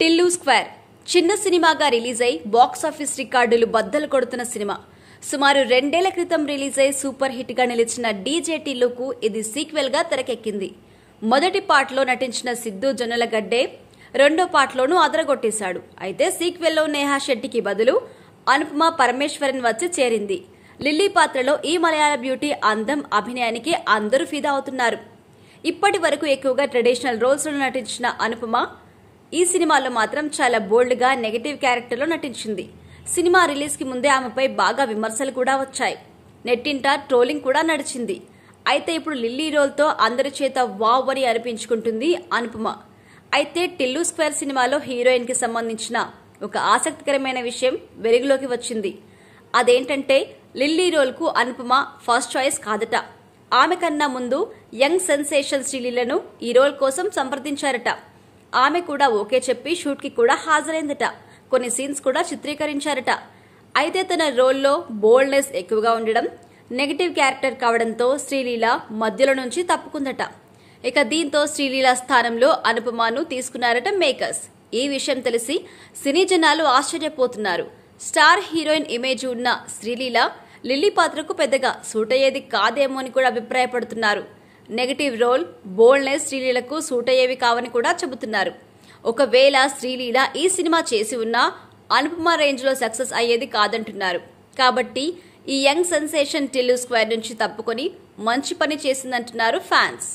Tillu square చిన్న సినిమాగా release అయి బాక్సాఫీస్ రికార్డులు బద్దలు కొడుతున్న సినిమా సుమారు రెండేళ్ల క్రితం రిలీజ్ అయి సూపర్ హిట్గా నిలిచిన డీజే టిల్లుకు ఇది సీక్వెల్గా తెరకెక్కింది మొదటి పార్ట్లో నటించిన సిద్ధు జొన్నలగడ్డే రెండో పార్ట్లోనూ అదరగొట్టేశాడు అయితే సీక్వెల్లో నేహా శెట్టికి బదులు అనుపమ పరమేశ్వరన్ వచ్చి చేరింది లిల్లీ పాత్రలో ఈ మలయాళ బ్యూటీ అందం అభినయానికి అందరూ ఫిదా అవుతున్నారు ఇప్పటి వరకు ఎక్కువగా ట్రెడిషనల్ రోల్స్లో నటించిన అనుపమ ఈ సినిమాలో మాత్రం చాలా బోల్డ్గా నెగటివ్ క్యారెక్టర్లో నటించింది సినిమా రిలీజ్కి ముందే ఆమెపై బాగా విమర్శలు కూడా వచ్చాయి నెట్టింటా ట్రోలింగ్ కూడా నడిచింది అయితే ఇప్పుడు లిల్లీ రోల్తో అందరి చేత వావ్ అని అనిపించుకుంటుంది అనుపమ అయితే టిల్లు స్క్వేర్ సినిమాలో హీరోయిన్కి సంబంధించిన ఒక ఆసక్తికరమైన విషయం వెలుగులోకి వచ్చింది అదేంటంటే లిల్లీ రోల్కు అనుపమ ఫస్ట్ చాయిస్ కాదట ఆమె కన్నా ముందు యంగ్ సెన్సేషన్ శ్రీలీలను ఈ రోల్ కోసం సంప్రదించారట ఆమె కూడా ఓకే చెప్పి షూట్కి కూడా హాజరైందట కొన్ని సీన్స్ కూడా చిత్రీకరించారట అయితే తన రోల్లో బోల్డ్నెస్ ఎక్కువగా ఉండడం నెగిటివ్ క్యారెక్టర్ కావడంతో శ్రీలీల మధ్యలో నుంచి తప్పుకుందట ఇక దీంతో శ్రీలీల స్థానంలో అనుపమాను తీసుకున్నారట మేకర్స్ ఈ విషయం తెలిసి సినీ జనాలు ఆశ్చర్యపోతున్నారు స్టార్ హీరోయిన్ ఇమేజ్ ఉన్న శ్రీలీల లిల్లీ పాత్రకు పెద్దగా సూట్ అయ్యేది కాదేమో అని కూడా అభిప్రాయపడుతున్నారు నెగటివ్ రోల్ బోల్డ్నెస్ స్త్రీలీలకు సూట్ అయ్యేవి కావని కూడా చెబుతున్నారు ఒకవేళ స్త్రీలీల ఈ సినిమా చేసి ఉన్నా అనుపమ రేంజ్లో సక్సెస్ అయ్యేది కాదంటున్నారు కాబట్టి ఈ యంగ్ సెన్సేషన్ టెల్లు స్క్వేర్ నుంచి తప్పుకొని మంచి పని చేసిందంటున్నారు ఫ్యాన్స్